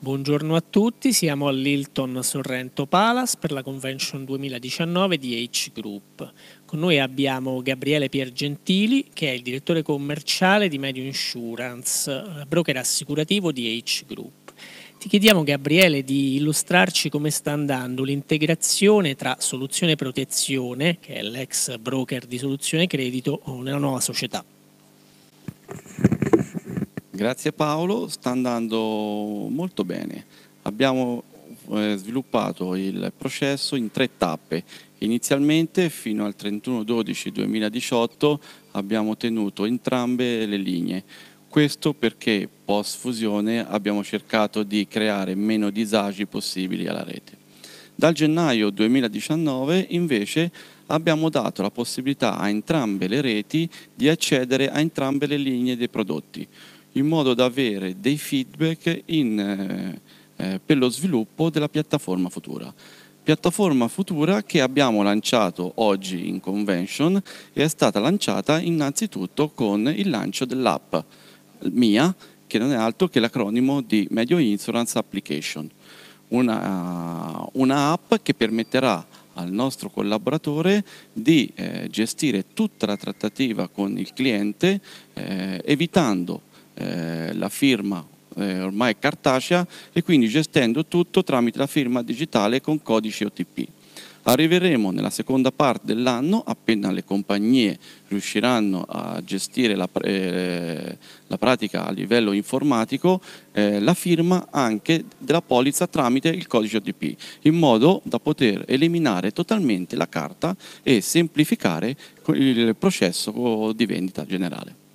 Buongiorno a tutti, siamo all'Hilton Sorrento Palace per la convention 2019 di H Group. Con noi abbiamo Gabriele Piergentili, che è il direttore commerciale di Medio Insurance, eh, broker assicurativo di H Group. Ti chiediamo Gabriele di illustrarci come sta andando l'integrazione tra Soluzione Protezione, che è l'ex broker di Soluzione Credito, nella nuova società. Grazie Paolo, sta andando molto bene. Abbiamo eh, sviluppato il processo in tre tappe. Inizialmente fino al 31-12-2018 abbiamo tenuto entrambe le linee. Questo perché post fusione abbiamo cercato di creare meno disagi possibili alla rete. Dal gennaio 2019 invece abbiamo dato la possibilità a entrambe le reti di accedere a entrambe le linee dei prodotti in modo da avere dei feedback in, eh, eh, per lo sviluppo della piattaforma futura. Piattaforma futura che abbiamo lanciato oggi in convention e è stata lanciata innanzitutto con il lancio dell'app MIA, che non è altro che l'acronimo di Medio Insurance Application, una, una app che permetterà al nostro collaboratore di eh, gestire tutta la trattativa con il cliente eh, evitando eh, la firma eh, ormai cartacea e quindi gestendo tutto tramite la firma digitale con codice OTP. Arriveremo nella seconda parte dell'anno, appena le compagnie riusciranno a gestire la, eh, la pratica a livello informatico, eh, la firma anche della polizza tramite il codice OTP, in modo da poter eliminare totalmente la carta e semplificare il processo di vendita generale.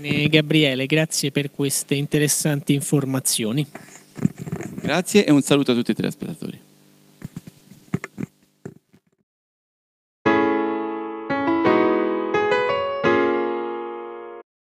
Bene, Gabriele, grazie per queste interessanti informazioni. Grazie e un saluto a tutti i telespettatori.